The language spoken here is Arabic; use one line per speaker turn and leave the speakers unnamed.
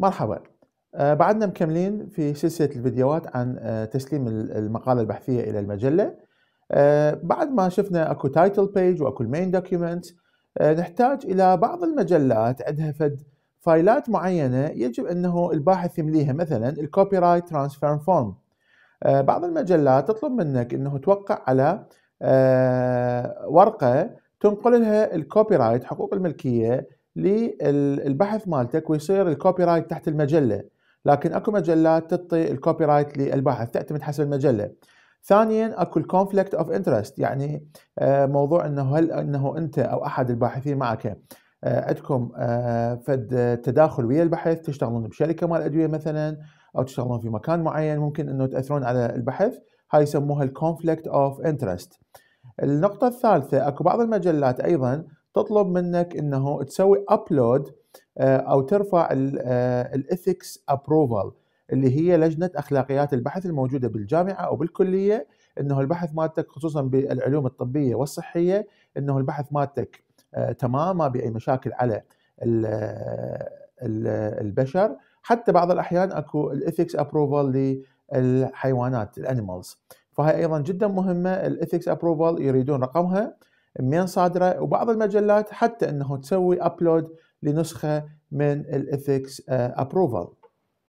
مرحبا آه، بعدنا مكملين في سلسلة الفيديوهات عن آه، تسليم المقالة البحثية إلى المجلة آه، بعد ما شفنا اكو تايتل بيج واكو المين دوكيومنت نحتاج إلى بعض المجلات عندها فد فايلات معينة يجب أنه الباحث يمليها مثلا الكوبي رايت ترانسفير فورم بعض المجلات تطلب منك أنه توقع على ورقة تنقل لها الكوبي رايت حقوق الملكية للبحث مالتك ويصير الكوبي رايت تحت المجله لكن اكو مجلات تعطي الكوبي رايت للباحث تعتمد حسب المجله ثانيا اكو الكونفليكت اوف انترست يعني آه، موضوع انه هل انه انت او احد الباحثين معك آه، عندكم آه، فد تداخل ويا البحث تشتغلون بشركه مال ادويه مثلا او تشتغلون في مكان معين ممكن انه تاثرون على البحث هاي يسموها الكونفليكت اوف انترست النقطة الثالثة اكو بعض المجلات ايضا تطلب منك انه تسوي ابلود آه، او ترفع الاثكس ابروفال آه، اللي هي لجنه اخلاقيات البحث الموجوده بالجامعه او بالكليه انه البحث مالتك خصوصا بالعلوم الطبيه والصحيه انه البحث مالتك آه، تمام ما باي مشاكل على البشر حتى بعض الاحيان اكو الاثكس ابروفال للحيوانات الانيمالز فهي ايضا جدا مهمه الاثكس ابروفال يريدون رقمها من صادره وبعض المجلات حتى انه تسوي ابلود لنسخه من الاثكس ابروفال